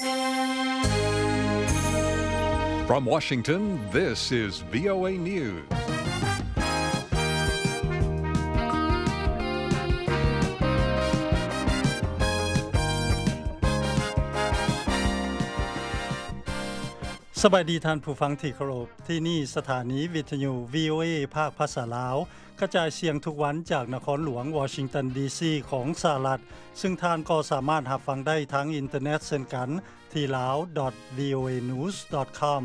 From Washington, this is VOA News. สบายดีท่านผู้ฟังที่เคารพที่นี่สถานีวิทยุ VOA ภาคภาษาลาวกระจายเสียงทุกวันจากนครหลวงวอชิงตันดีซีของสหรัฐซึ่งท่านก็สามารถหับฟังได้ทางอินเทอร์เน็ตเช่นกันที่ lao.voanews.com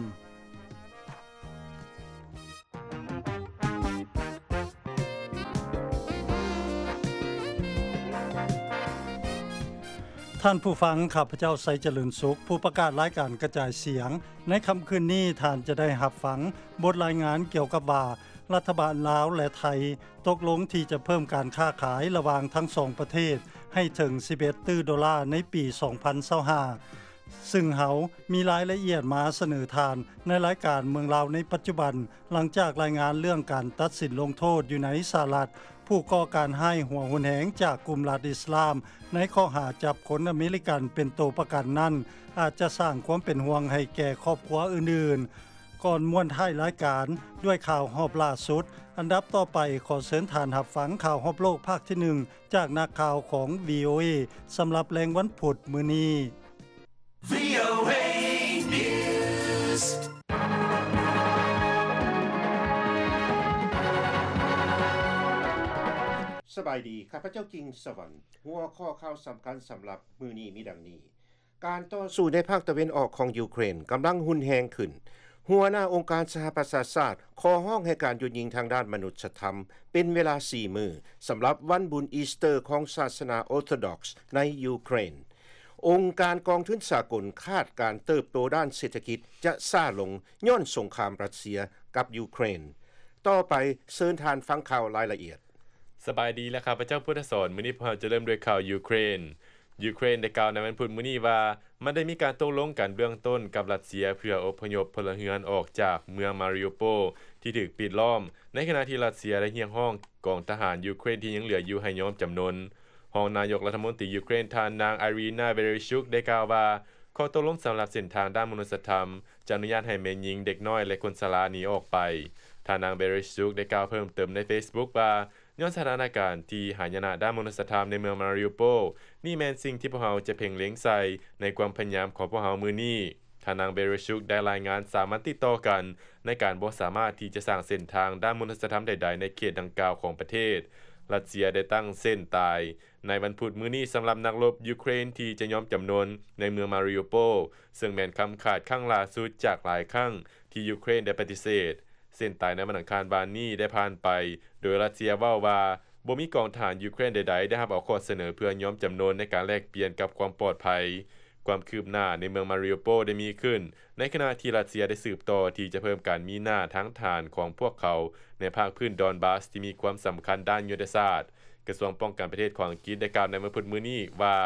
ท่านผู้ฟังข้าพเจ้าไซเจริญสุข ผู้ประกาศรายการกระจายเสียง ในคำคืนนี้ท่านจะได้หับฟังบทรายงานเกี่ยวกับว่า รัฐบาลลาวและไทยตกลงที่จะเพิ่มการค้าขายระหว่างทั้งสองประเทศให้ถึง 11 ตื้อดอลลาร์ในปี 2025ซึ่งเฮามีรายละเอียดมาเสนอทานในรายการเมืองลาวในปัจจุบัน หลังจากรายงานเรื่องการตัดสินลงโทษอยู่ในสหรัฐผู้ก่อการให้หัวหุนแหงจากกลุ่มรัฐอิสลาม ในข้อหาจับคนอเมริกันเป็นตัวประกันนั้นอาจจะสร้างความเป็นห่วงให้แก่ครอบครัวอื่นๆ ก่อนมวนท้ายรายการด้วยข่าวหอบล่าสุด อันดับต่อไปขอเสริญฐานหับฝังข่าวหอบโลกภาคที่ 1 จากนักข่าวของ VOA สำหรับแรงวันผุดมือนี้ VOA สบายดีข้าพเจ้ากิงสวรรค์หัวข้อข่าวสำคัญสำหรับมือนี้มีดังนี้ การต่อสู้ในภาคตะเวนออกของยูเครนกำลังหุนแหงขึ้น หัวหน้าองค์การสหประชาชาติขอห้องให้การหยุดยิงทางด้านมนุษยธรรม เป็นเวลา4มือสำหรับวันบุญอีสเตอร์ของศาสนาออร์โธดอกซ์ในยูเครนองค์การกองทุนสากลคาดการเติบโตด้านเศรษฐกิจจะซ่าลงย้อนสงครามรัสเซียกับยูเครน ต่อไปเชิญทานฟังข่าวรายละเอียดสบายดีแล้วครับพระเจ้าพุทธสอนมื้อนี้พวกเราจะเริ่มด้วยข่าวยูเครน ยูเครนได้กล่าวในวันพุธมื้อนี้ว่า มันได้มีการตกลงกันเบื้องต้นกับรัสเซียเพื่ออพยพพลเรือนออกจากเมืองมาริโอโปที่ถูกปิดล้อม ในขณะที่รัสเซียได้เรียกร้องกองทหารยูเครนที่ยังเหลืออยู่ให้ยอมจำนนรองนายกรัฐมนตรียูเครนทานนางไอรีนาเบเรชุกได้กล่าวว่า ข้อตกลงสำหรับเส้นทางด้านมนุษยธรรมจะอนุญาตให้แมนหญิงเด็กน้อยและคนสลาหนีออกไปทานนางเบเรชุกได้กล่าวเพิ่มเติมใน Facebook ว่า้อนสถานการณ์ที่หายนะด้านมนุษยธรรมในเมืองมาริอโปนี่แมนสิ่งที่พวกเขาจะเพ่งเลี้ยงใส่ในความพยายามของพวกเขามือนี้ทานางเบรชุกได้รายงานสามัถติดต่อกัน ในการบ่สามารถที่จะสร้างเส้นทางด้านมนุษยธรรมใดๆในเขตดังกล่าวของประเทศ รัสเซียได้ตั้งเส้นตาย ในวันพุธมื้อนี้สำหรับนักรบยูเครนที่จะยอมจำนวนในเมืองมาริโอโป ซึ่งแมนคำขาดข้างล่าสุดจากหลายครั้งที่ยูเครนได้ปฏิเสธเส้นตายในมันังคารบานนี้ได้ผ่านไป โดยรัสเซียเว้าว่าบ่มีกองทหารยูเครนใดๆ ได้รับเอาข้อเสนอเพื่อย้อมจำนวนในการแลกเปลี่ยนกับความปลอดภัย ความคืบหน้าในเมืองมาริโอโปได้มีขึ้น ในขณะที่รัสเซียได้สืบต่อที่จะเพิ่มการมีหน้าทั้งฐานของพวกเขาในภาคพื้นดอนบาสที่มีความสำคัญด้านยุทธศาสตร์กระทรวงป้องกันประเทศของอังกฤษได้กล่าวในเมื่อพุธมื้อนี้ว่า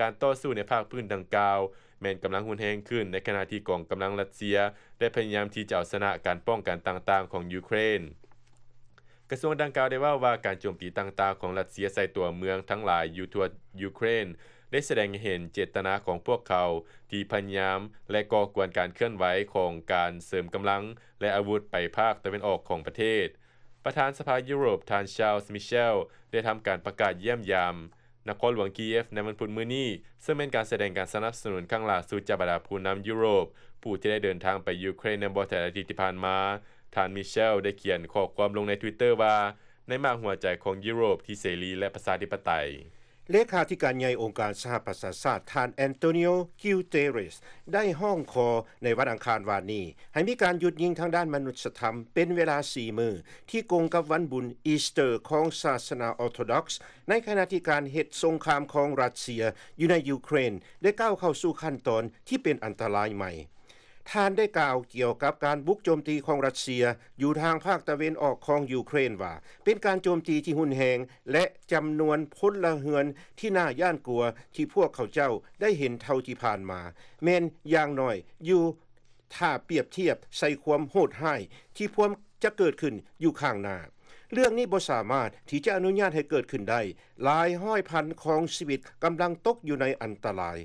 การต่อสู้ในภาคพื้นดังกล่าวแม้นกำลังหุนแห้งขึ้นในขณะที่กองกำลังรัสเซีย ได้พยายามที่จะเอาชนะการป้องกันต่างๆของยูเครน กระทรวงดังกล่าวได้ว่าว่าการโจมตีต่างๆของรัสเซียใส่ตัวเมืองทั้งหลายอยู่ทั่วยูเครนได้แสดงเห็นเจตนาของพวกเขา ที่พยายามและก่อกวนการเคลื่อนไหวของการเสริมกำลัง และอาวุธไปภาคตะวันออกของประเทศ ประธานสภายุโรปทานชาลส์มิเชล ได้ทำการประกาศเยี่ยมยามนครหลวงกีเอฟในวันพุธมื้อนี้ซึ่งเป็นการแสดงการสนับสนุนข้างล่าสุดจากบรรดาผู้นำยุโรป ผู้ที่ได้เดินทางไปยูเครนในบอแต่ละทีที่ผ่านมาทานมิเชลได้เขียนข้อความลงในทวิตเตอร์ว่า ในมาหัวใจของยุโรปที่เสรี และประชาธิปไตยเลขาธิการใหญ่องค์การสหประชาชาติท่านแอนโตนิโอกิวเตเรสได้ห้องคอในวันอังคารวานนี้ ให้มีการหยุดยิงทางด้านมนุษยธรรมเป็นเวลา4มือ ที่กงกับวันบุญอีสเตอร์ของศาสนาออร์โธดอกซ์ ในขณะที่การเหตุสงครามของรัสเซียอยู่ในยูเครน ได้ก้าวเข้าสู่ขั้นตอนที่เป็นอันตรายใหม่ท่านได้กล่าวเกี่ยวกับการบุกโจมตีของรัสเซียอยู่ทางภาคตะเวนออกของยูเครนว่าเป็นการโจมตีที่หุนแหงและจำนวนพลละเหือนที่น่าย่านกลัวที่พวกเขาเจ้าได้เห็นเท่าที่ผ่านมา แม้นอย่างหน่อยอยู่ถ้าเปรียบเทียบใส่ความโหดห้ายที่พวมจะเกิดขึ้นอยู่ข้างหน้าเรื่องนี้บ่สามารถที่จะอนุญาตให้เกิดขึ้นได้ หลายห้อยพันของชีวิตกำลังตกอยู่ในอันตราย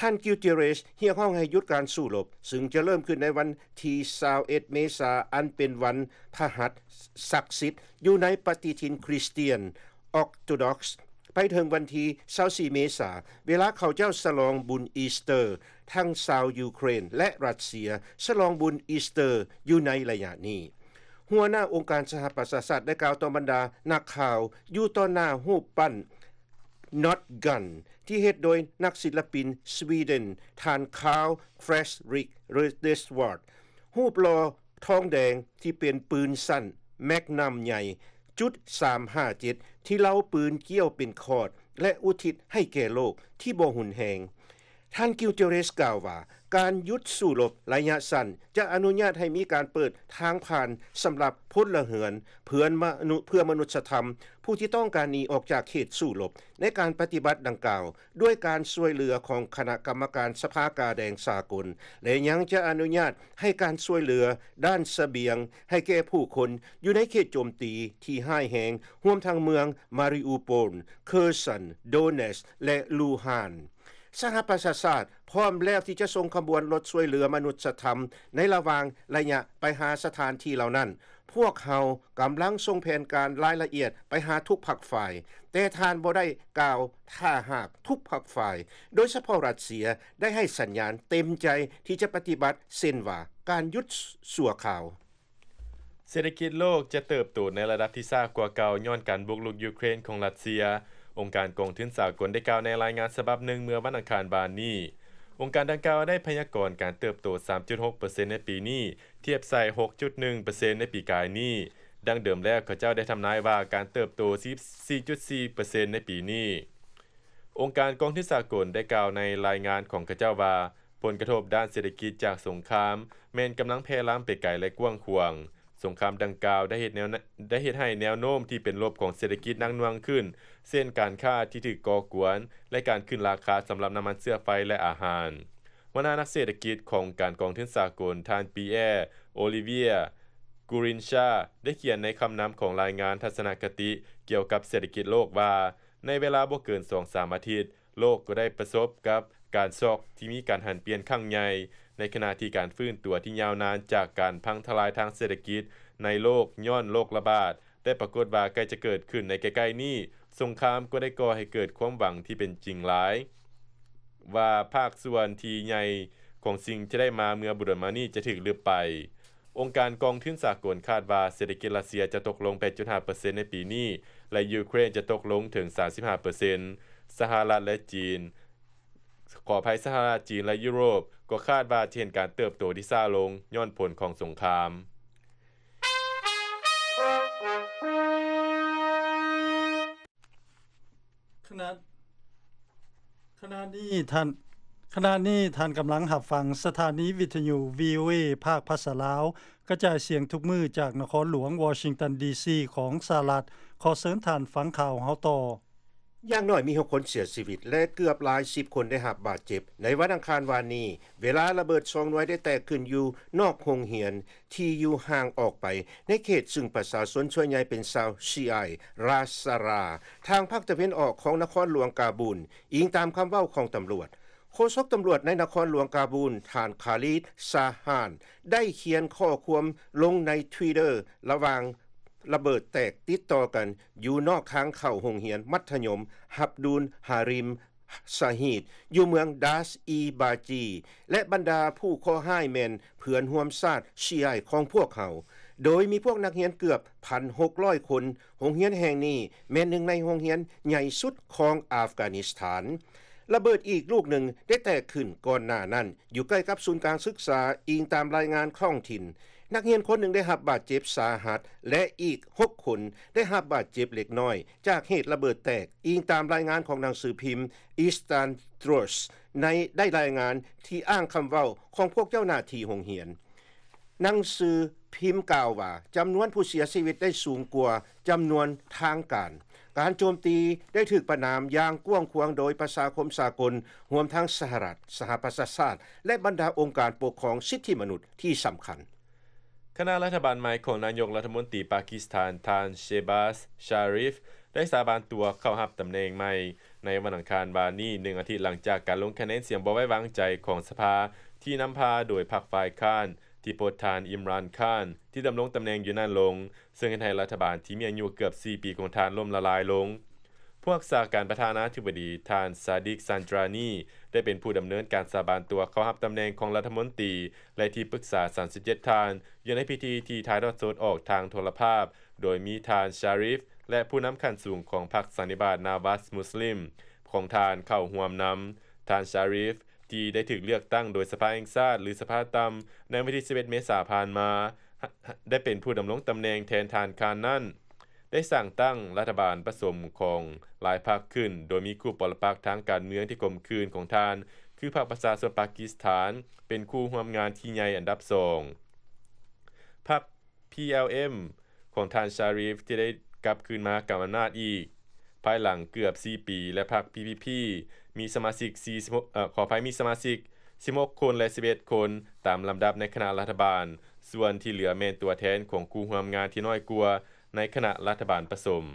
ท่านกิวเทเรสเฮียห้องให้ยุดการสู้รบซึ่งจะเริ่มขึ้นในวันที่าวเอเมษาอันเป็นวันพระหัสศักดิ์สิทธิ์ อยู่ในปฏิทินคริสเตียนออกโตดอกซ์ไปถึงวันที่สีเมษาเวลาเขาเจ้าสลองบุญอีสเตอร์ ทั้งซาวยูเครน และรัสเซียสลองบุญอีสเตอร์อยู่ในระยะนี้ หัวหน้าองค์การสหประชาชาติได้กล่าวต่อบรรดานักข่าวอยู่ต่อหน้ารูปปั้น Not Gun ที่เฮ็ดโดยนักศิลปินสวีเดนทานคาวเฟรสริกเรเดสวอร์ดหูปลอทองแดงที่เป็นปืนสั้น แมกนัมใหญ่จุด357ที่เล่าปืนเกี่ยวเป็นคอดและอุทิศให้แก่โลกที่บ่หุ่นแหง ท่านกิวเตเรสกล่าวว่า การยุดสู่ลบระยะสั้น จะอนุญาตให้มีการเปิดทางผ่านสำหรับพลเหือน เพื่อนมนุเพื่อมนุษยธรรมผู้ที่ต้องการหนีออกจากเขตสู้รบในการปฏิบัติดังกล่าว ด้วยการช่วยเหลือของคณะกรรมการสภากาแดงสากลและยังจะอนุญาตให้การช่วยเหลือ ด้านสเสบียง ให้แก่ผู้คนอยู่ในเขตโจมตี ที่ห้ายแหงห่วมทางเมืองมาริอูโปลเคอร์สันโดเนส และลูฮาน สหประชาชาติพร้อมแล้วที่จะส่งขบวนรถช่วยเหลือมนุษยธรรมในระวางระยะไปหาสถานที่เหล่านั้นพวกเฮากำลังทรงแผนการรายละเอียดไปหาทุกผักฝ่าย แต่ทานบ่ได้กล่าวถ้าหากทุกผักฝ่าย โดยเฉพาะรัสเซียได้ให้สัญญาณเต็มใจที่จะปฏิบัติเส้นว่าการยุดสั่วข่าว เศรษฐกิจโลกจะเติบโตในระดับที่ซากกว่าเก่าย้อนการบุกลุกยูเครนของรัสเซีย องค์การกองทุนสากลได้กล่าวในรายงานฉบับหนึ่งเมื่อวันอังคารบานนี้องค์การดังกล่าวได้พยากรณ์การเติบโต 3.6%ในปีนี้ เทียบใส่6.1%ในปีกายนี้ ดังเดิมแล้วเขาเจ้าได้ทำนายว่าการเติบโต 14.4%ในปีนี้ องค์การกองทุนสากลได้กล่าวในรายงานของเขาเจ้าว่า ผลกระทบด้านเศรษฐกิจจากสงคราม แม้นกำลังแพร่ลามไปไกลและกว้างขวางสงครามดังกล่าวได้เหตุแนวได้เหตุให้แนวโน้มที่เป็นลบของเศรษฐกิจนั่งนวงขึ้น เส้นการค้าที่ถึกก่อกวน และการขึ้นราคาสำหรับน้ำมันเสื้อไฟและอาหารวนานักเศรษฐกิจของการกองทุนสากลทานปีแอโอลิเวียกูรินชา ได้เขียนในคำนำของรายงานทัศนคติ เกี่ยวกับเศรษฐกิจโลกว่าในเวลาบ่เกิน2-3อาทิตย์ โลกก็ได้ประสบกับการซอกที่มีการหันเปลี่ยนข้างใหญ่ในขณะที่การฟื้นตัวที่ยาวนานจากการพังทลายทางเศรษฐกิจในโลกย้อนโรคระบาดได้ปรากฏว่าใกล้จะเกิดขึ้นในใกล้ๆนี้สงครามก็ได้ก่อให้เกิดความหวังที่เป็นจริงหลาย ว่าภาคส่วนที่ใหญ่ของสิ่งที่ได้มาเมื่อบุรมานี่จะถึกลืบไป องค์การกองทุนสากลคาดว่าเศรษฐกิจรัสเซียจะตกลง8.5%ในปีนี้ และยูเครนจะตกลงถึง35%สหรัฐและจีนขอภัยสหรัฐจีนและยุโรปก็คาดว่าเห็นการเติบโตที่ซาลงย้อนผลของสงครามขณะขณะนี้ท่านขณะนี้ท่านกำลังหับฟัง สถานีวิทยุ VOA ภาคภาษาลาวกระจายเสียงทุกมือจากนครหลวงวอชิงตันดีซีของสหรัฐขอเสริญท่านฟังข่าวเฮาต่ออย่างน้อยมี6คนเสียชีวิต และเกือบหลาย10คนได้หับบาดเจ็บ ในวันอังคารวานนี้เวลาระเบิดซองน้อยได้แตกขึ้นอยู่นอกโรงเรียน ที่อยู่ห่างออกไป ในเขตซึ่งประชาชนช่วยใหญ่เป็นชาวชีไอราสรา ทางภาคตะพันออกของนครหลวงกาบูลอิงตามคำเว้าของตำรวจ โฆษกตำรวจในนครหลวงกาบูลทานคาลีดซาฮาน ได้เขียนข้อความลงใน Twitter ระหว่างระเบิดแตกติดต่อกันอยู่นอก้างเข่าหงเหียน มัธยมหับดูนหาริมสาหีด อยู่เมืองดาสอีบาจี และบรรดาผู้ข้อห้าแมนเผือนห่วมศาติเชียยของพวกเขา โดยมีพวกนักเรียนเกือบ 1,600 คนหงเฮียนแห่งนี้ แม่นหนึ่งในหงเฮียนใหญ่สุดของอัฟกานิสถาน ระเบิดอีกลูกหนึ่งได้แตกขึ้นก่อนหน้านั้นอยู่ใกล้กับศูนย์การศึกษาอิงตามรายงานคลองถิ่นนักเรียนคนหนึ่งได้หับบาดเจ็บสาหัส และอีก6คนได้หับบาดเจ็บเล็กน้อย จากเหตุระเบิดแตกอิงตามรายงานของหนังสือพิมพ์ Eastern t r u s ในได้รายงานที่อ้างคำเว้าของพวกเจ้าหน้าที่โรงเรียนหนังสือพิมพ์กล่าวว่า จำนวนผู้เสียชีวิตได้สูงกว่าจำนวนทางการ การโจมตีได้ถึกประนามอย่างกว้างขวางโดยประชาคมสากลรวมทั้งสหรัฐสหประชาชาติและบรรดาองค์การปกครองสิทธิมนุษย์ที่สำคัญคณะรัฐบาลใหม่ของนายกรัฐมนตรีปากีสถานทานเชบาสชาริฟได้สาบานตัวเข้ารับตำแหน่งใหม่ ในวันอังคารบานนี้1อาทิตย์หลังจากการลงคะแนนเสียงบ่ไว้วางใจของสภาที่นำพาโดยพรรคฝ่ายค้านที่โปรดทานอิมรานคาน ที่ดำรงตำแหน่งอยู่นั่นลง ซึ่งให้รัฐบาลที่มีอายุเกือบ 4 ปีของทานล่มละลายลงผู้รักษาการประธานาธิบดีทาน ซาดิกซันดรานี ได้เป็นผู้ดำเนินการสาบานตัวเข้ารับตำแหน่งของรัฐมนตรี และที่ปรึกษา37ทานอยู่ในพิธีที่ทายทอดสดออกทางโทรภาพ โดยมีทาน ชาริฟและผู้นำขั้นสูงของพรรคสันนิบาตนาวัสมุสลิม ของทานเข้าห่วมนำทานชาริฟที่ได้ถึกเลือกตั้งโดยสภาแห่งชาติหรือสภาตำในวันที่11เมษายนผ่านมา ได้เป็นผู้ดำรงตำแหน่งแทนทานคานนั่นได้สั่งตั้งรัฐบาลผสมของหลายพรรคขึ้น โดยมีคู่ปรปักษ์ทางการเมืองที่กลมคืนของทาน คือพรรคประชาชนปากีสถานเป็นคู่ร่วมงานที่ใหญ่อันดับสองพรรค PLM ของทานชารีฟที่ได้กลับคืนมากบอำนาจอีก ภายหลังเกือบ 4 ปีและพรรค PPP มีสมาชิก4เอ่อขออภัยมีสมาชิก16คนและ11คนตามลำดับในคณะรัฐบาล ส่วนที่เหลือแม่นตัวแทนของคู่ร่วมงานที่น้อยกว่าในขณะรัฐบาลผสม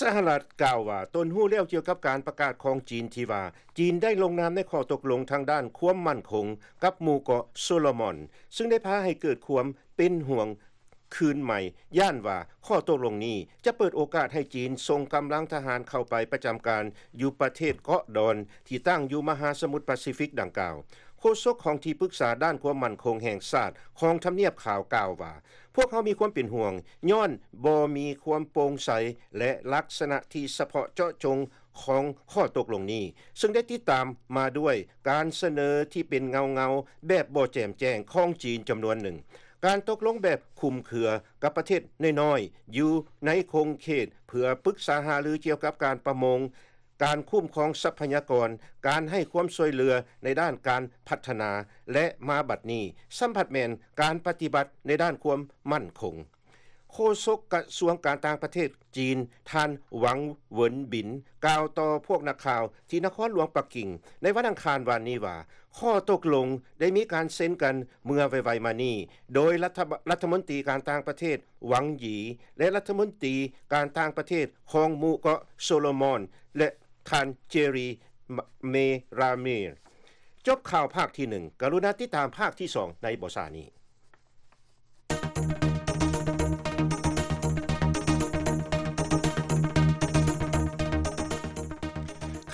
สหรัฐกล่าวว่าตนหู้แล้วเกี่ยวกับการประกาศของจีนที่ว่าจีนได้ลงนามในข้อตกลงทางด้านความมั่นคงกับหมู่เกาะโซโลมอน ซึ่งได้พาให้เกิดความเป็นห่วงคืนใหม่ ย่านว่าข้อตกลงนี้ จะเปิดโอกาสให้จีนส่งกำลังทหารเข้าไปประจำการอยู่ประเทศเกาะดอนที่ตั้งอยู่มหาสมุทรแปซิฟิกดังกล่าวษกของที่ปรึกษาด้านความมั่นคงแห่งชาติของทำเนียบข่าวกล่าวว่า พวกเขามีความเป็นห่วงย้อนบ่มีความโปร่งใสและลักษณะที่เฉพาะเจาะจงของข้อตกลงนี้ ซึ่งได้ติดตามมาด้วยการเสนอที่เป็นเงาเงาแบบบ่แจ่มแจ้งของจีนจำนวนหนึ่ง การตกลงแบบคุมเขือกับประเทศน้อยๆอยู่ในคงเขตเพื่อปรึกษาหารือเกี่ยวกับการประมงการคุ้มครองทรัพยากร การให้ความช่วยเหลือในด้านการพัฒนาและมาบัดนี้ สัมผัสแมนการปฏิบัติในด้านความมั่นคง โคศกกระทรวงการต่างประเทศจีนท่านหวังเวินบินกล่าวต่อพวกนักข่าวที่นครหลวงปักกิ่งในวันอังคารวันนี้ว่าข้อตกลงได้มีการเซ็นกันเมื่อไวๆมานี้โดยรัฐรัฐมนตรีการต่างประเทศหวังหยีและรัฐมนตรีการต่างประเทศของมูเกาะโซโลมอนและคานเจรีเมราเมรจบข่าวภาคที่หนึ่งกรุณาติดตามภาคที่สองในบทสานี้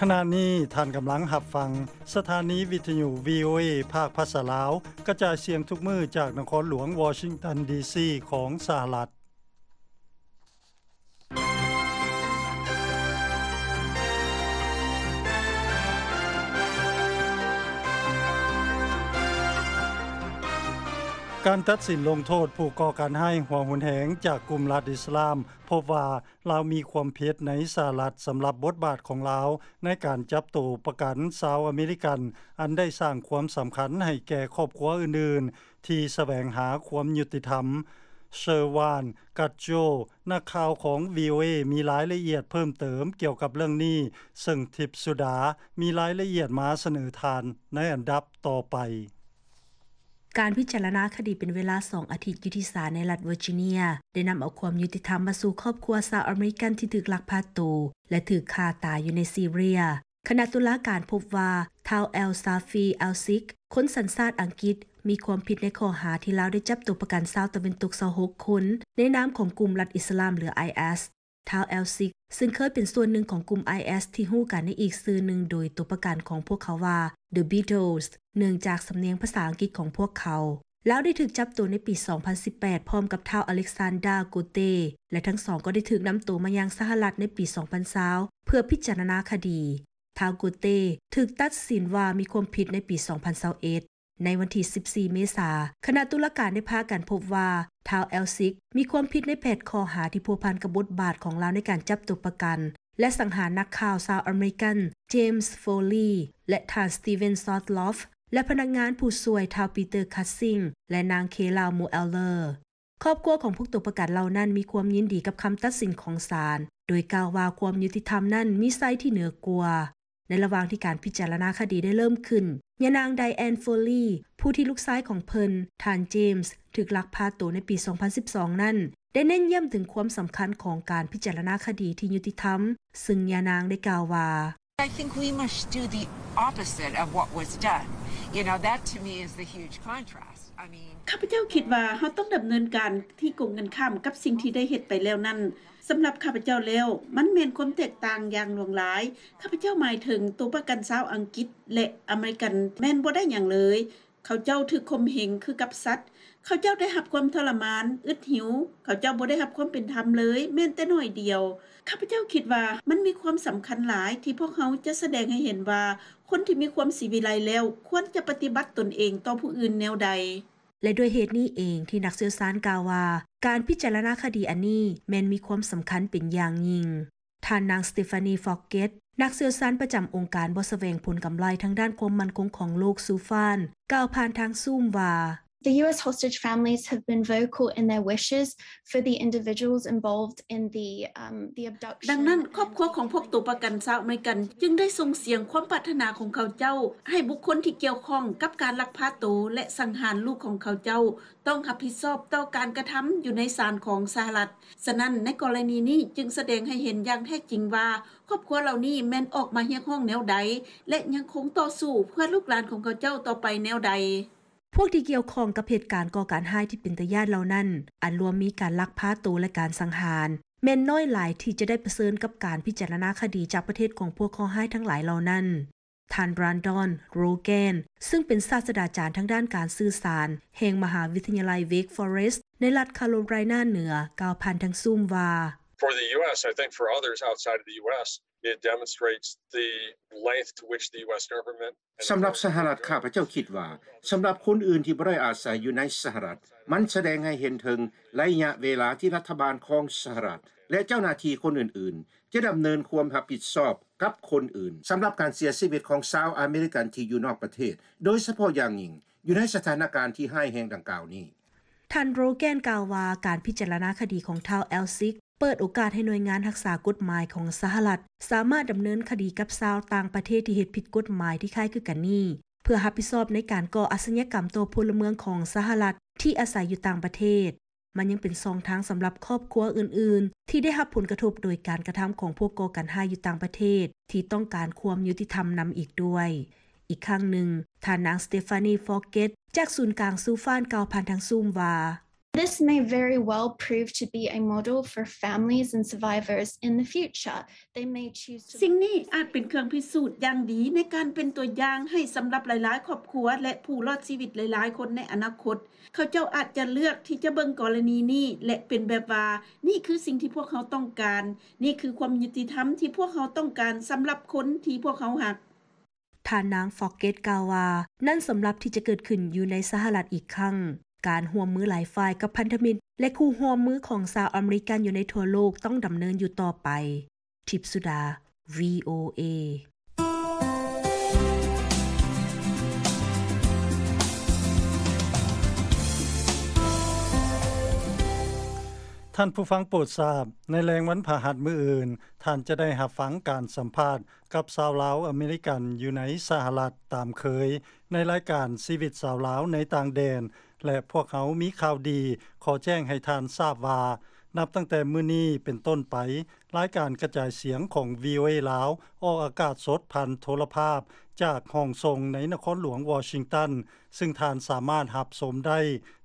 ขณะนี้ท่านกำลังหับฟัง สถานีวิทยุ VOA ภาคภาษาลาว กระจายเสียงทุกมือจากนครหลวงวอชิงตันดีซีของสหรัฐการตัดสินลงโทษผู้ก่อการให้หัวหุนแหงจากกลุ่มรัฐอิสลามพบว่าเรามีความเพยดในสารัฐสำหรับบทบาทของเรา ในการจับตัวประกันสาวอเมริกันอันได้สร้างความสำคัญให้แก่ครอบครัวอื่นๆที่แสวงหาความยุติธรรมเซอร์วานกัจโจนักข่าวของ VOA มีรายละเอียดเพิ่มเติมเกี่ยวกับเรื่องนี้ซึ่งทิพสุดามีรายละเอียดมาเสนอทานในอันดับต่อไปการพิจารณาคดีเป็นเวลาสองอาทิตย์ยุติศาลในรัฐเวอร์จิเนีย ได้นำเอาความยุติธรรมมาสู่ครอบครัวชาวอเมริกันที่ถูกลักพาตัวและถูกฆ่าตายอยู่ในซีเรียคณะตุลาการพบว่า ทาวเอลซาฟีเอลซิกคนสัญชาติอังกฤษ มีความผิดในข้อหาที่ลาวได้จับตัวประกันชาวตะวันตก26คนในนามของกลุ่มรัฐอิสลามหรือ IS ทาวเอลซิกซึ่งเคยเป็นส่วนหนึ่งของกลุ่ม IS ที่หู้กันในอีกซื่อหนึ่งโดยตัวประกันของพวกเขาว่า The Beatles เนื่องจากสำเนียงภาษาอังกฤษของพวกเขา แล้วได้ถูกจับตัวในปี 2018 พร้อมกับท้าวอเล็กซานดาโกเตและทั้งสองก็ได้ถูกนำตัวมายังสหรัฐในปี 2020เพื่อพิจารณาคดีท้าวโกเตถูกตัดสินว่ามีความผิดในปี 2021ในวันที่ 14 เมษาคณะตุลาการได้พากันพบว่า ทาวเอลซิกมีความผิดในแผดคอหาที่พัวพันกับบทบาทของลาวในการจับตัวประกัน และสังหารนักข่าวชาวอเมริกันเจมส์โฟลีและทานสตีเวนซอตลอฟและพนักงานผู้ช่วยทาวปีเตอร์คัสซิงและนางเคลาวโมเอลเลอร์ ครอบครัวของพวกตัวประกันเหล่านั้นมีความยินดีกับคำตัดสินของศาล โดยกล่าวว่าความยุติธรรมนั้นมีไซที่เหนือกว่าในระหว่างที่การพิจารณาคดีได้เริ่มขึ้นยานางไดแอนโฟลีผู้ที่ลูกซ้ายของเพิร์นทานเจมส์ถูกลักพาตัวในปี 2012 นั้น ได้เน้นย้ำถึงความสำคัญของการพิจารณาคดีที่ยุติธรรมซึ่งยานางได้กล่าวว่า I think we must do the opposite of what was done. You know, that to me is the huge contrast. ข้าพเจ้าคิดว่าเขาต้องดำเนินการที่โกงเงินข้ามกับสิ่งที่ได้เหตุไปแล้วนั่นำหรับข้าพเจ้าแล้ว มันเมนความแตกต่างอย่างหลวงหลายข้าพเจ้าหมายถึงตัวประกันชาวอังกฤษ และอเมริกันแม่นบ่ได้อย่างเลย เขาเจ้าถือคมเหงคือกับสัตว์เขาเจ้าได้รับความทรมาน อึดหิวเขาเจ้าบ่ได้รับความเป็นธรรมเลย แม่นแต่หน่อยเดียวข้าพเจ้าคิดว่ามันมีความสำคัญหลายที่พวกเขาจะแสดงให้เห็นว่าคนที่มีความสีวิไลแล้ว ควรจะปฏิบัติตนเองต่อผู้อื่นแนวใดและด้วยเหตุนี้เองที่นักเสื้อสารกาวาการพิจารณาคดีอันนี้แม้นมีความสำคัญเป็นอย่างยิ่ง ท่านนางสเตฟานีฟอกเกตนักเสื้อสารประจำองค์การบอสเวงผลกำไรทางด้านความมั่นคงของโลกซูฟานกล่าวผ่านทางซูมว่า The US hostage families have been vocal in their wishes for the individuals involved in the um, the abduction ดังนั้น ครอบครัวของพวกตัวประกันชาวอเมริกันจึงได้ส่งเสียงความปรารถนาของเขาเจ้า ให้บุคคลที่เกี่ยวข้องกับการลักพาตัวและสังหารลูกของเขาเจ้า ต้องรับผิดชอบต่อการกระทำอยู่ในศาลของสหรัฐ ฉะนั้นในกรณีนี้จึงแสดงให้เห็นอย่างแท้จริงว่า ครอบครัวเหล่านี้แม้นออกมาเฮียกร้องแนวใด และยังคงต่อสู้เพื่อลูกหลานของเขาเจ้าต่อไปแนวใดพวกที่เกี่ยวข้องกับเหตุการณ์ก่อการห้ายที่เป็นตะญาติเหล่านั้น อันรวมมีการลักพาตัวและการสังหาร แม่นน้อยหลายที่จะได้ประเสชิญกับการพิจารณาคดีจากประเทศของพวกข้อห้ายทั้งหลายเหล่านั้นทานรันดอนโรแกน ซึ่งเป็นศาสตราจารย์ทางด้านการสื่อสาร แห่งมหาวิทยาลัยเวกฟอเรสต์ในรัฐคาโรไลนาเหนือกล่าวผ่านทางซูมว่า For the US, I think for others outside of the US, it demonstrates the length to which the U.S. government สำหรับสหรัฐข้าพเจ้าคิดว่าสำหรับคนอื่นที่บ่ได้อาศัยอยู่ในสหรัฐมันแสดงให้เห็นถึงระยะเวลาที่รัฐบาลของสหรัฐและเจ้าหน้าที่คนอื่น ๆ จะดำเนินความรับผิดชอบกับคนอื่น สำหรับการเสียชีวิตของชาวอเมริกันที่อยู่นอกประเทศ โดยเฉพาะอย่างยิ่งอยู่ในสถานการณ์ที่ให้แห่งดังกล่าวนี้ ท่านโรแกนกาวาการพิจารณาคดีของทาวเอลซิกเปิดโอกาสให้หน่วยงานรักษากฎหมายของสหรัฐสามารถดำเนินคดีกับชาวต่างประเทศที่เหตุผิดกฎหมายที่คล้ายคือกันนี้เพื่อหับผิดชอบในการก่ออาชญากรรมต่อพลเมืองของสหรัฐที่อาศัยอยู่ต่างประเทศ มันยังเป็นซองทางสำหรับครอบครัวอื่น ๆ ที่ได้รับผลกระทบโดยการกระทำของพวกก่อการร้ายอยู่ต่างประเทศ ที่ต้องการความยุติธรรมนำอีกด้วย อีกครั้งหนึ่งทานนางสเตฟานีฟอกเกตจากศูนย์กลางซูฟานกาวพันทางซูมว่า This may very well prove to be a model for families and survivors in the future. They may choose to สิ่งนี้อาจเป็นเครื่องพิสูจน์อย่างดี ในการเป็นตัวอย่างให้สำหรับหลายๆครอบครัว และผู้รอดชีวิตหลายๆคนในอนาคต เขาเจ้าอาจจะเลือกที่จะเบิ่งกรณีนี้และเป็นแบบว่า นี่คือสิ่งที่พวกเขาต้องการ นี่คือความยุติธรรมที่พวกเขาต้องการสำหรับคนที่พวกเขาหักทานางฟอกเกตกาวานั่นสำหรับที่จะเกิดขึ้นอยู่ในสหรัฐอีกครั้งการห่วมมือหลายฝ่ายกับพันธมิตร และคู่ห่วมมือของสาวอเมริกันอยู่ในทั่วโลกต้องดำเนินอยู่ต่อไป ทิพสุดา VOA ท่านผู้ฟังโปรดทราบ ในแรงวันผาหัดมืออื่น ท่านจะได้หับฟังการสัมภาษณ์กับสาวลาวอเมริกันอยู่ในสหรัฐตามเคย ในรายการชีวิตสาวลาวในต่างแดนและพวกเขามีข่าวดี ขอแจ้งให้ทานทราบว่านับตั้งแต่มื้อนี้เป็นต้นไปรายการกระจายเสียงของ VOA ลาวออกอากาศสดผ่านโทรภาพ จากห้องทรงในนครหลวงวอชิงตัน ซึ่งทานสามารถหับสมได้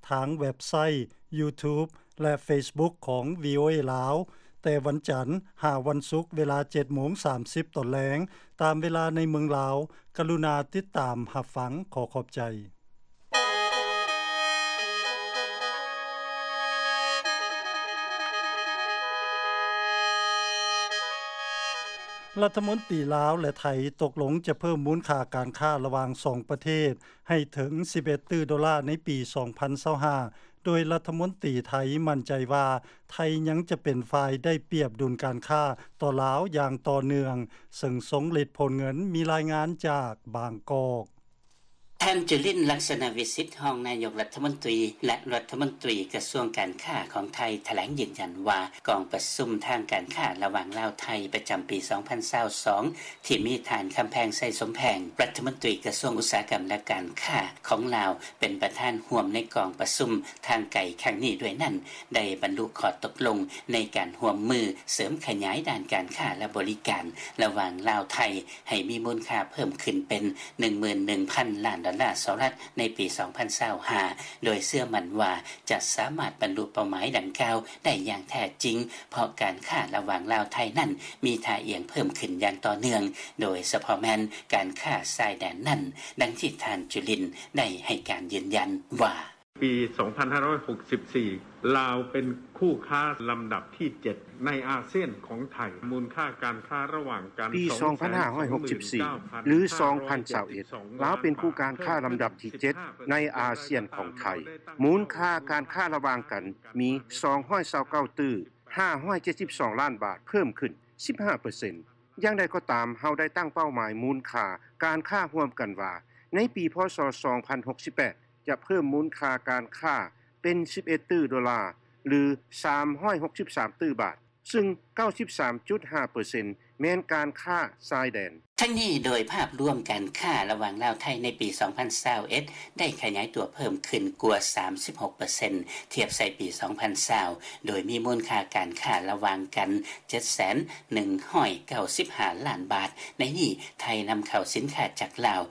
ทางเว็บไซต์ YouTube และ Facebook ของ VOA ลาวแต่วันจันทร์หาวันศุกร์เวลา7โมง30ตอนแลง ตามเวลาในเมืองลาว กรุณาติดตามหับฟังขอขอบใจรัฐมนตรีลาวและไทยตกลงจะเพิ่มมูลค่าการค้าระหว่างสองประเทศให้ถึง 11 ตื้อดอลลาร์ในปี 2025โดยรัฐมนตรีไทยมั่นใจว่าไทยยังจะเป็นฝ่ายได้เปรียบดุลการค้าต่อลาวอย่างต่อเนื่องซึ่งสงฤทธิ์ผลเงินมีรายงานจากบางกอกแานจุลิน ลักษณะวิสิทธิ์ห้อง นายกรัฐมนตรี และรัฐมนตรีกระทรวงการค้าของไทยแถลงยืนยันว่ากองประสุมทางการค้าระหว่างลาวไทยประจำปี 2022 ที่มีฐานคำแพงไส้สมแพงรัฐมนตรีกระทรวงอุตสาหกรรมและการค้าของลาวเป็นประธานห่วมในกองประสุม ทางไก่ครั้งนี้ด้วยนั้น ได้บรรลุข้อตกลงในการห่วมมือเสริมขยายด้านการค้าและบริการ ระหว่างลาวไทยให้มีมูลค่าเพิ่มขึ้นเป็น 11,000 ล้านดอลลาร์สหรัฐในปี 2025โดยเสื้อมันว่า จะสามารถบรรลุเป้าหมายดังกล่าวได้อย่างแท้จริง เพราะการค้าระหว่างลาวไทยนั่น มีท่าเอียงเพิ่มขึ้นอย่างต่อเนื่อง โดยเฉพาะแมนการค้าชายแดนนั่น ดังที่ทานจุลินได้ให้การยืนยันว่าปี 2564ลาวเป็นคู่ค้าลำดับที่7ในอาเซียนของไทย มูลค่าการค้าระหว่างกันปี 2564 หรือ 2021ลาวเป็นคู่การค้าลำดับที่7ในอาเซียนของไทย มูลค่าการค้าระหว่างกันมี229ตื้อ572 ล้านบาท เพิ่มขึ้น 15%อย่างใดก็ตามเฮาได้ตั้งเป้าหมายมูลค่าการค้าร่วมกันว่าในปีพศ 2068จะเพิ่มมูลค่าการค้าเป็น 11 ตื้อดอลลาร์ หรือ 363 ตื้อบาท ซึ่ง 93.5%แม้นการค้าซายแดนทั้งนี้โดยภาพรวมการค้าระหว่างลาวไทยในปี 2021ได้ขยายตัวเพิ่มขึ้นกว่า 36%เทียบใส่ปี 2020โดยมีมูลค่าการค้าระหว่างกัน 7,195ล้านบาท ในนี้ไทยนำเข้าสินค้าจากลาว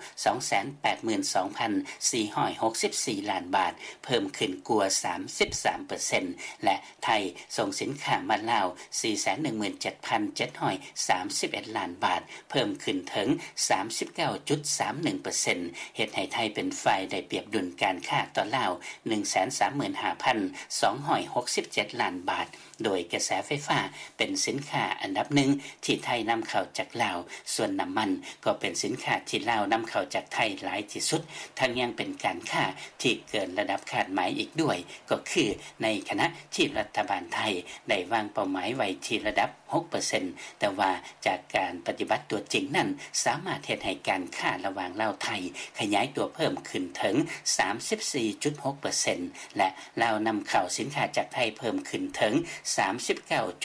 282,464 ล้านบาท เพิ่มขึ้นกว่า 33%และไทยส่งสินค้ามาลาว 417,731 ล้านบาท เพิ่มขึ้นนถึง39.31%เหตดให้ไทยเป็นฝ่ายได้เปรียบดุลการค้าต่อลาว135,267ล้านบาท โดยกระแสไฟฟ้าเป็นสินค้าอันดับหนึ่งที่ไทยนำเข้าจากลาว ส่วนน้ำมันก็เป็นสินค้าที่ลาวนำเข้าจากไทยหลายที่สุด ทั้งยังเป็นการค้าที่เกินระดับคาดหมายอีกด้วย ก็คือในคณะที่รัฐบาลไทยได้วางเป้าหมายไว้ที่ระดับ 6%แต่ว่าจากการปฏิบัติตัวจริงนั้นันสามารถเทศให้การค่าระหว่างลาวไทย ขยายตัวเพิ่มขึ้นถึง 34.6%และลาวนำเข้าสินค้าจากไทยเพิ่มขึ้นถึง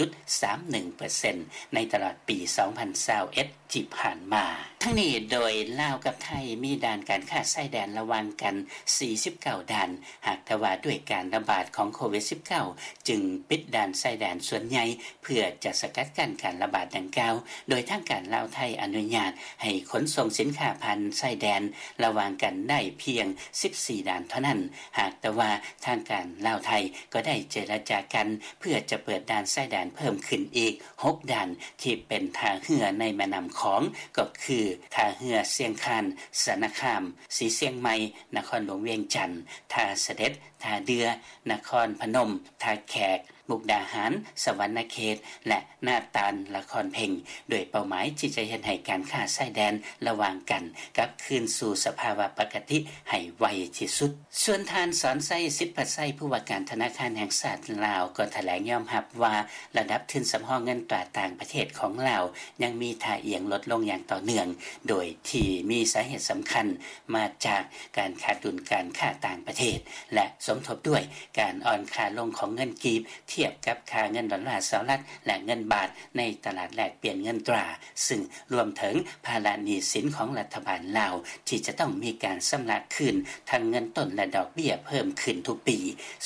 39.31%ในตลอดปี2021ที่ผ่านมา ทั้งนี้โดยลาวกับไทยมีด่านการค้าไส้แดนระวังกัน 49ด่านหากแต่ว่าด้วยการระบาดของโควิด -19 จึงปิดด่านไส้แดนส่วนใหญ่เพื่อจะสกัดกั้นการระบาดดังกล่าว โดยทางการลาวไทยอนุญาตให้ขนส่งสินค้าผ่านไส้แดนระวังกันได้เพียง 14ด่านเท่านั้น หากแต่ว่าทางการลาวไทยก็ได้เจรจากัน เพื่อจะเปิดด่านไส้แดนเพิ่มขึ้นอีก 6ด่านที่เป็นทางเหือในแม่น้ำของก็คือ ท่าเหือเสียงคานสนคาม สีเสียงใหม่ นครหลวงเวียงจันทร์ท่าเสด็จ ท่าเดือนครพนม ท่าแขกมุกดาหารสวรรณเขตและนาตาลละครเพลงโดยเป้าหมายที่จะเห็นให้การค่าใส้แดนระหว่างกันกลับคืนสู่สภาวะปกติให้ไวที่สุด ส่วนทานสอนไส้สิทธิ์ผัดไส้ผู้ว่าการธนาคารแห่งชาติลาวก็แถลงยอมรับว่าระดับทุนสำรองเงินตราต่างประเทศของลาวยังมีท่าเอียงลดลงอย่างต่อเนื่องโดยที่มีสาเหตุสำคัญมาจากการขาดดุลการค้าต่างประเทศ และสมทบด้วยการอ่อนค่าลงของเงินกีบที่ียบกับค่าเงินดอลลาร์สหรัฐและเงินบาทในตลาดแลกเปลี่ยนเงินตรา ซึ่งรวมถึงภาระหนี้สินของรัฐบาลลาว ที่จะต้องมีการสำระคืนทั้งเงินต้นและดอกเบี้ยเพิ่มขึ้นทุกปี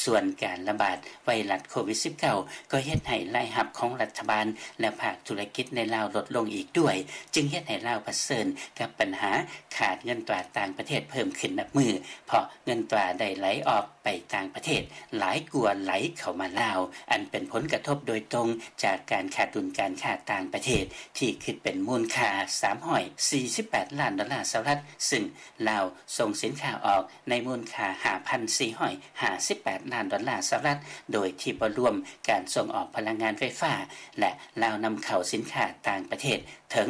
ส่วนการระบาดไวรัสโควิด -19 ก็เฮ็ดให้รายหับของรัฐบาล และภาคธุรกิจในลาวลดลงอีกด้วย จึงเฮ็ดให้ลาวเผชิญกับปัญหาขาดเงินตราต่างประเทศเพิ่มขึ้นนับมือ เพราะเงินตราได้ไหลออกไปต่างประเทศหลายกลัวไหลเข้ามาลาว อันเป็นผลกระทบโดยตรงจากการขาดดุลการค้าต่างประเทศที่คิดเป็นมูลค่า348ล้านดอลลาร์สหรัฐซึ่งลาวส่งสินค้าออกในมูลค่า5,458ล้านดอลลาร์สหรัฐโดยที่บ่รวมการส่งออกพลังงานไฟฟ้าและลาวนำเข้าสินค้าต่างประเทศถึง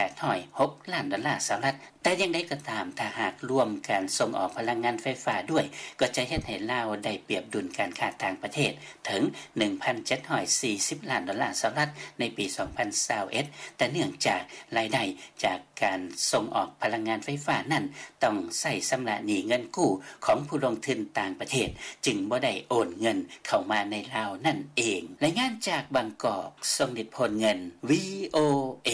5,806ล้าน ดอลลาร์สหรัฐแต่ยังได้ก็ตามถ้าหากรวมการส่งออกพลังงานไฟฟ้าด้วย ก็จะเฮ็ดให้ลาวได้เปรียบดุลการค้าต่างประเทศ ถึง 1,740ล้าน ดอลลาร์สหรัฐในปี2021แต่เนื่องจากรายได้จากการส่งออกพลังงานไฟฟ้านั้นต้องใส่สำระหนี้เงินกู้ของผู้ลงทุนต่างประเทศ จึงบ่ได้โอนเงินเข้ามาในลาวนั่นเองรายงานจากบางกอกทรงดิตพลเงิน VO A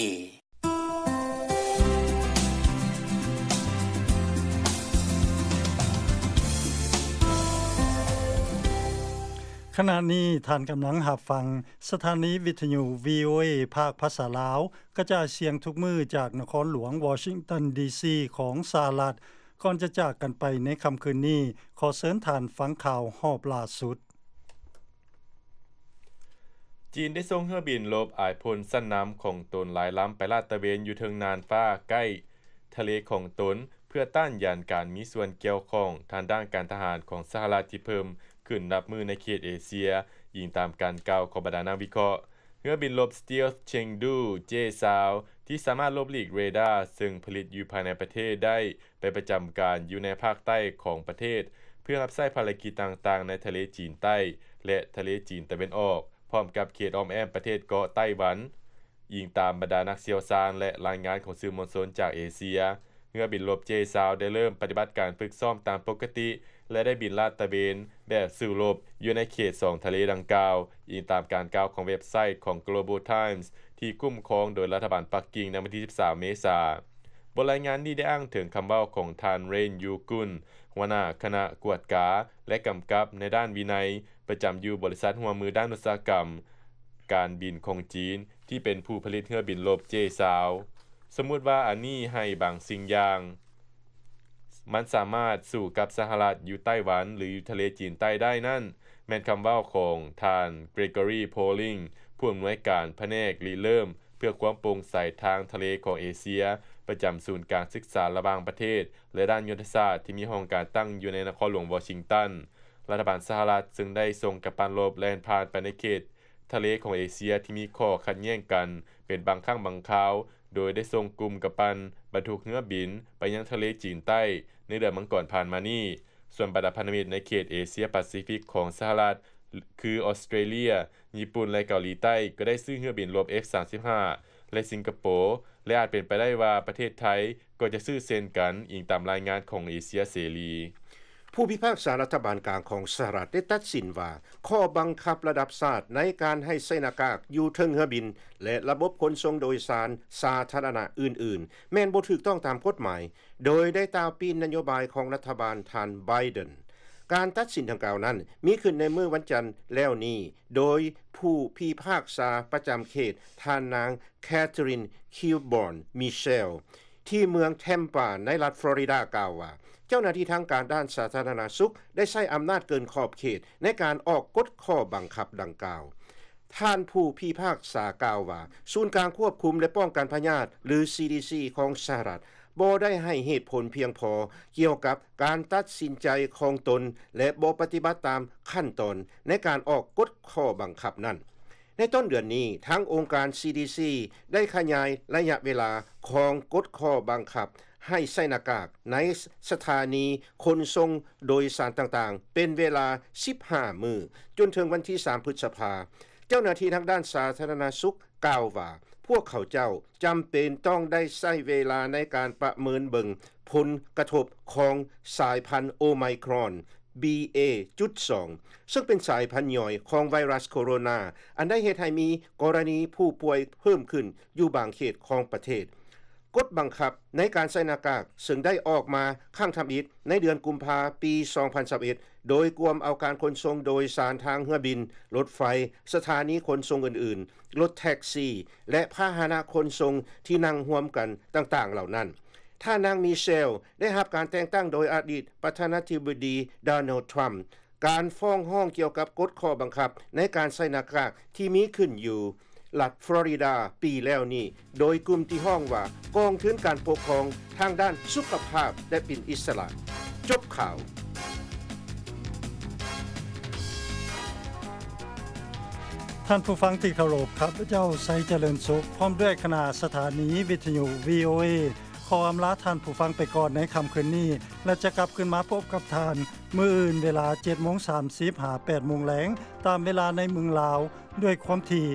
ขณะนี้ท่านกำลังหับฟัง สถานีวิทยุ VOA ภาคภาษาลาว กระจายเสียงทุกมือจากนครหลวงวอชิงตันดีซีของสหรัฐ ก่อนจะจากกันไปในคำคืนนี้ขอเสริญทานฟังข่าวหอบล่าสุดจีนได้ส่งเฮือบินลบอายพลสั้นน้ำของตนหลายล้ำไปลาดตะเวนอยู่เทิงนานฟ้าใกล้ ทะเลของตนเพื่อต้านยานการมีส่วนเกี่ยวข้องทางด้านการทหารของสหรัฐที่เพิ่ม ขึ้นนับมือในเขตเอเชียยิงตามการกล่าวของบรรดานักวิเคราะห์เรือบินลบสเตียลเชงดูเจซาวที่สามารถลบหลีกเรดาร์ซึ่งผลิตอยู่ภายในประเทศได้ ไปประจำการอยู่ในภาคใต้ของประเทศ เพื่อรับใช้ภารกิจต่างๆ ในทะเลจีนใต้ และทะเลจีนตะวันออกพร้อมกับเขตออมแอมประเทศเกาะไต้หวัน ยิงตามบรรดานักเสี่ยวซานและรายงานของสื่อมวลชนจากเอเชียเรื่อบินลบเจซาวได้เริ่มปฏิบัติการฝึกซ้อมตามปกติ และได้บินลาดตระเวนแบบสื่ลบอยู่ในเขตสองทะเลดังกล่าวอิงตามการกล่าวของเว็บไซต์ของ Global Times ที่กุ้มครองโดยรัฐบาลปักกิ่งในวันที่ 13 เมษายนบทรายงานนี้ได้อ้างถึงคำเว้าของทานเรนยูกุนหัวหน้าคณะกวดกาและกำกับในด้านวินัยประจำอยู่บริษัทหัวมือด้านอุตสาหกรรมการบินของจีนที่เป็นผู้ผลิตเรือบินลบเจซาว สมมุติว่าอันนี้ให้บางสิ่งอย่าง มันสามารถสู่กับสหรัฐอยู่ไต้หวันหรืออยู่ทะเลจีนใต้ได้นั่น แม่นคำเว้าของทานเกรกอรีโพลิงผู้อำนวยการแผนกรีเริ่ม เพื่อความโปร่งใสทางทะเลของเอเชียประจำศูนย์การศึกษาระบางประเทศ และด้านยุทธศาสตร์ที่มีห้องการตั้งอยู่ในนครหลวงวอชิงตันรัฐบาลสหรัฐจึงได้ส่งกัปตันโลบแล่นผ่านไปในเขต ทะเลของเอเชียที่มีข้อขัดแย้งกัน เป็นบางครั้งบางคราว โดยได้ส่งกลุ่มกับปันบรรทุกเนื้อบิน ไปยังทะเลจีนใต้ในเดือนมังกรผ่านมานี่ ส่วนบรรดาพันธมิตรในเขตเอเชียแปซิฟิกของสหรัฐ คือออสเตรเลียญี่ปุ่น และเกาหลีใต้ก็ได้ซื้อเรือบินรวม F35 และสิงคโปร์และอาจเป็นไปได้ว่าประเทศไทยก็จะซื้อเซ็นกันอิงตามรายงานของเอเชียเสรีผู้พิพากษารัฐบาลกลางของสหรัฐได้ตัดสินว่าข้อบังคับระดับชาติในการให้ใส่หน้ากากอยู่เทิงเฮือบิน และระบบขนส่งโดยสารสาธารณะอื่นๆ แม่นบ่ถูกต้องตามกฎหมาย โดยได้ตาวปีนนโยบายของรัฐบาลทานไบเดนการตัดสินดังกล่าวนั้นมีขึ้นในเมื่อวันจันทร์แล้วนี้ โดยผู้พิพากษาประจำเขตทานนางแคทเธอรีนคิวบอนมิเชล ที่เมืองเทมปาในรัฐฟลอริดากล่าวว่าเจ้าหน้าที่ทางการด้านสาธารณาสุขได้ใช้อำนาจเกินขอบเขตในการออกกฎข้อบังคับดังกล่าว ท่านผู้พิพากษากาวว่าศูนย์กลางควบคุมและป้องกันพยาธิหรือ CDC ของสหรัฐบ่ได้ให้เหตุผลเพียงพอเกี่ยวกับการตัดสินใจของตน และบ่ปฏิบัติตามขั้นตอนในการออกกฎข้อบังคับนั้นในต้นเดือนนี้ทั้งองค์การ CDC ได้ขยายระยะเวลาของกฎข้อบังคับให้ใส่หน้ากากในสถานีคนทรงโดยสารต่างๆ เป็นเวลา 15 มือจนถึงวันที่ 3 พฤษภา เจ้าหน้าที่ทางด้านสาธารณสุขกล่าวว่า พวกเขาเจ้าจำเป็นต้องได้ใส้เวลาในการประเมินเบิงผลกระทบของสายพันธุ์โอไมครอน BA.2 ซึ่งเป็นสายพันธุ์ย่อยของไวรัสโคโรนา อันได้เหตุให้มีกรณีผู้ป่วยเพิ่มขึ้นอยู่บางเขตของประเทศกฎบังคับในการใส่หน้ากากซึ่งได้ออกมาข้างทำอิฐในเดือนกุมภาปี 2021โดยกวมเอาการขนส่งโดยสารทางเรือบิน รถไฟ สถานีขนส่งอื่นๆรถแท็กซี่ และพาหนะขนส่งที่นั่งห่วมกันต่างๆเหล่านั้น ถ้านางมีเชล ได้รับการแต่งตั้งโดยอดีตประธานาธิบดีดานลด์ทรัมป์การฟ้องห้องเกี่ยวกับกฎข้อบังคับในการใส่หน้ากากที่มีขึ้นอยู่รัฐฟลอริดาปีแล้วนี้ โดยกลุ่มที่ห้องว่า กองทุนการปกครองทางด้านสุขภาพและปินอิสระจบข่าว ท่านผู้ฟังที่เคารพครับเจ้าไซเจริญสุขพร้อมด้วยคณะสถานีวิทยุ VOA ขออำลาท่านผู้ฟังไปก่อนในคำำคืนนี้ และจะกลับขึ้นมาพบกับท่านมื่ออื่นเวลา7:30หา8:00แลง ตามเวลาในเมืองลาว ด้วยความถี่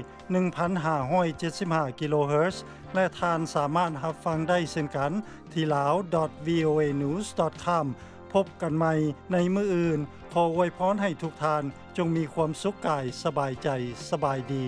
1,575 กิโลเฮิรตซ์และท่านสามารถหับฟังได้เช่นกันที่ lao.voanews.com พบกันใหม่ในมื่ออื่น ขออวยพรให้ทุกทานจงมีความสุขกายสบายใจสบายดี